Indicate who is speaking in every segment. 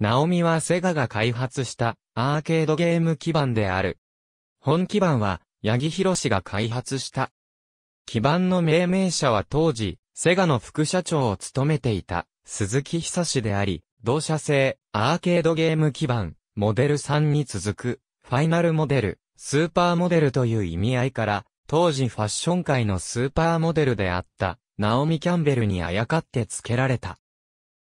Speaker 1: ナオミはセガが開発したアーケードゲーム基盤である。本基盤は、八木博が開発した。基盤の命名者は当時、セガの副社長を務めていた、鈴木久志であり、同社製、アーケードゲーム基盤、モデル3に続く、ファイナルモデル、スーパーモデルという意味合いから、当時ファッション界のスーパーモデルであった、ナオミ・キャンベルにあやかって付けられた。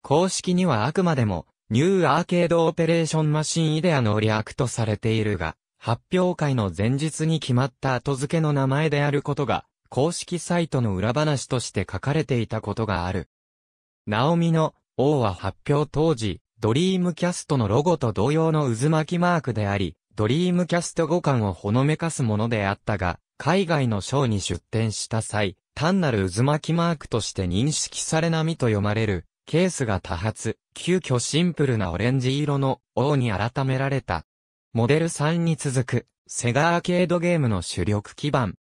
Speaker 1: 公式にはあくまでも、ニューアーケードオペレーションマシンイデアの略とされているが、発表会の前日に決まった後付けの名前であることが、公式サイトの裏話として書かれていたことがある。ナオミの王は発表当時、ドリームキャストのロゴと同様の渦巻きマークであり、ドリームキャスト互換をほのめかすものであったが、海外のショーに出展した際、単なる渦巻きマークとして認識されなみと読まれるケースが多発、急遽シンプルなオレンジ色の王に改められた。モデル3に続く、セガアーケードゲームの主力基盤。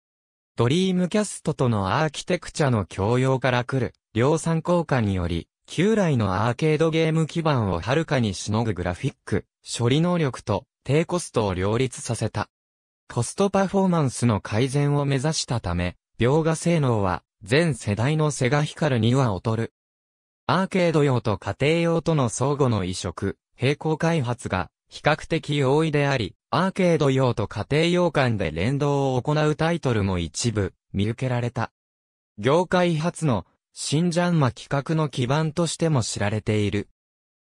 Speaker 1: ドリームキャストとのアーキテクチャの共用から来る、量産効果により、旧来のアーケードゲーム基盤をはるかにしのぐグラフィック、処理能力と低コストを両立させた。コストパフォーマンスの改善を目指したため、描画性能は全世代のセガヒカルには劣るアーケード用と家庭用との相互の移植、並行開発が比較的容易であり、アーケード用と家庭用間で連動を行うタイトルも一部見受けられた。業界初の新ジャンマ企画の基盤としても知られている。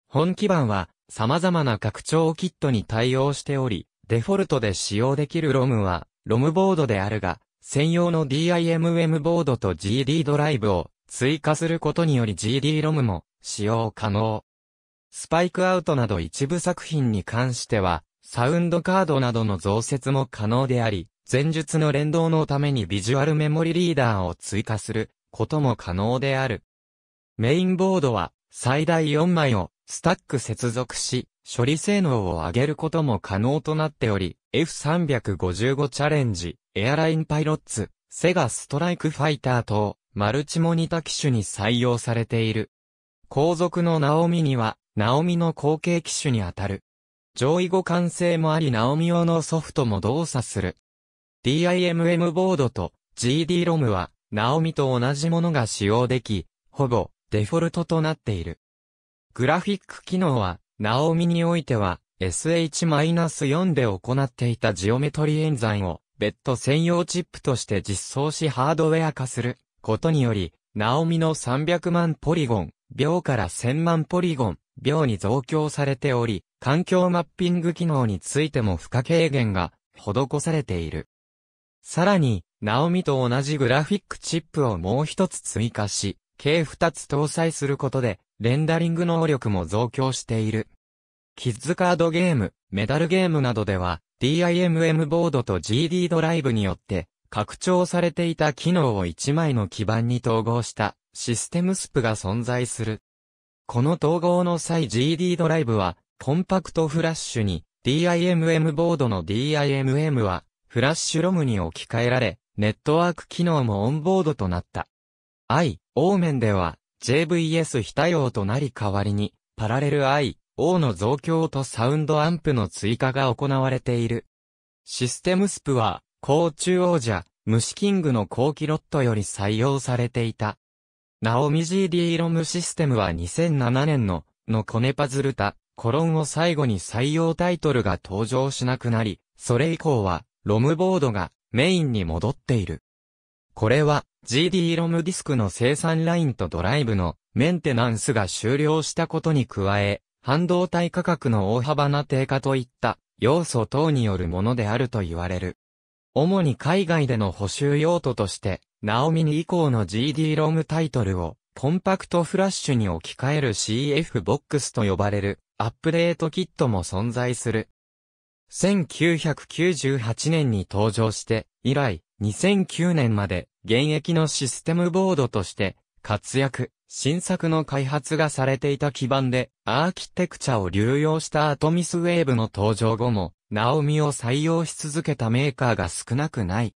Speaker 1: 本基盤は様々な拡張キットに対応しており、デフォルトで使用できる ROM は ROM ボードであるが、専用の DIMM ボードと GD ドライブを追加することにより GD-ROM も使用可能。スパイクアウトなど一部作品に関しては、サウンドカードなどの増設も可能であり、前述の連動のためにビジュアルメモリリーダーを追加することも可能である。メインボードは最大4枚をスタック接続し、処理性能を上げることも可能となっており、F355 チャレンジ、エアラインパイロッツ、セガストライクファイター等、マルチモニタ機種に採用されている。後続のナオミには、ナオミの後継機種に当たる。上位互換性もありナオミ用のソフトも動作する。DIMM ボードと GD-ROM は、ナオミと同じものが使用でき、ほぼデフォルトとなっている。グラフィック機能は、ナオミにおいては、SH-4 で行っていたジオメトリ演算を、別途専用チップとして実装しハードウェア化する。ことにより、ナオミの300万ポリゴン、秒から1000万ポリゴン、秒に増強されており、環境マッピング機能についても負荷軽減が施されている。さらに、ナオミと同じグラフィックチップをもう一つ追加し、計二つ搭載することで、レンダリング能力も増強している。キッズカードゲーム、メダルゲームなどでは、DIMM ボードと GD ドライブによって、拡張されていた機能を1枚の基板に統合したシステムスプが存在する。この統合の際 GD ドライブはコンパクトフラッシュに DIMM ボードの DIMM はフラッシュロムに置き換えられ、ネットワーク機能もオンボードとなった。I、O 面では JVS 非対応となり代わりに、パラレル I、O の増強とサウンドアンプの追加が行われている。システムスプは、甲虫王者、虫キングの後期ロットより採用されていた。ナオミ GD ロムシステムは2007年の、のコネパズルタ、コロンを最後に採用タイトルが登場しなくなり、それ以降は、ロムボードがメインに戻っている。これは、GD ロムディスクの生産ラインとドライブのメンテナンスが終了したことに加え、半導体価格の大幅な低下といった要素等によるものであると言われる。主に海外での補修用途として、ナオミニ以降の GD ロムタイトルをコンパクトフラッシュに置き換える CF ボックスと呼ばれるアップデートキットも存在する。1998年に登場して、以来2009年まで現役のシステムボードとして活躍、新作の開発がされていた基盤で、アーキテクチャを流用したアトミスウェーブの登場後も、ナオミを採用し続けたメーカーが少なくない。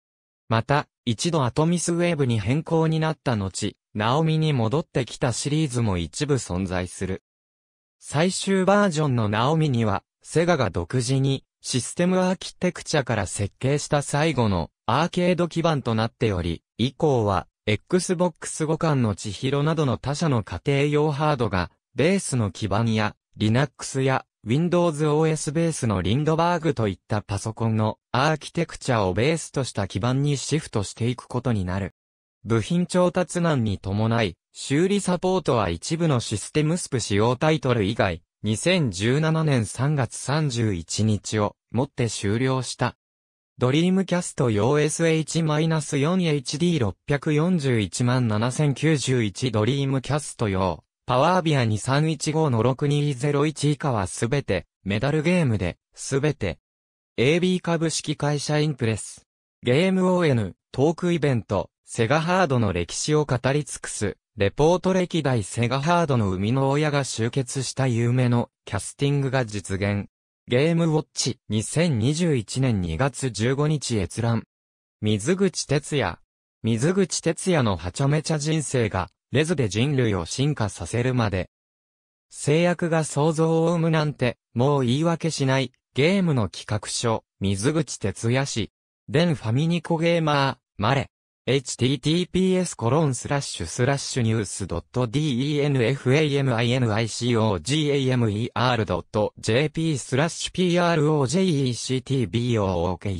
Speaker 1: また、一度アトミスウェーブに変更になった後、ナオミに戻ってきたシリーズも一部存在する。最終バージョンのナオミには、セガが独自に、システムアーキテクチャから設計した最後のアーケード基盤となっており、以降は Xbox 互換の千尋などの他社の家庭用ハードが、ベースの基盤や、Linux や Windows OS ベースのリンドバーグといったパソコンのアーキテクチャをベースとした基盤にシフトしていくことになる。部品調達難に伴い、修理サポートは一部のシステムスプ使用タイトル以外、2017年3月31日をもって終了した。ドリームキャスト用 SH-4HD641 万7091ドリームキャスト用、パワービア2315の6201以下はすべて、メダルゲームで、すべて、AB 株式会社インプレス、ゲーム ON、トークイベント、セガハードの歴史を語り尽くす、レポート歴代セガハードの生みの親が集結した有名のキャスティングが実現。ゲームウォッチ2021年2月15日閲覧。水口哲也。水口哲也のはちゃめちゃ人生が、レズで人類を進化させるまで。制約が想像を生むなんて、もう言い訳しない、ゲームの企画書、水口哲也氏。デンファミニコゲーマー、マレ。https n e w s .denfaminicogamer.jp スラッシュ projectbook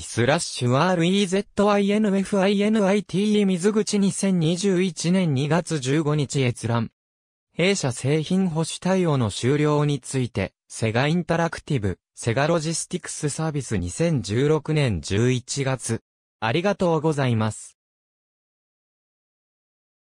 Speaker 1: スラッシュ rezinfinite 水口2021年2月15日閲覧。弊社製品保守対応の終了について、セガインタラクティブ、セガロジスティクスサービス2016年11月。ありがとうございます。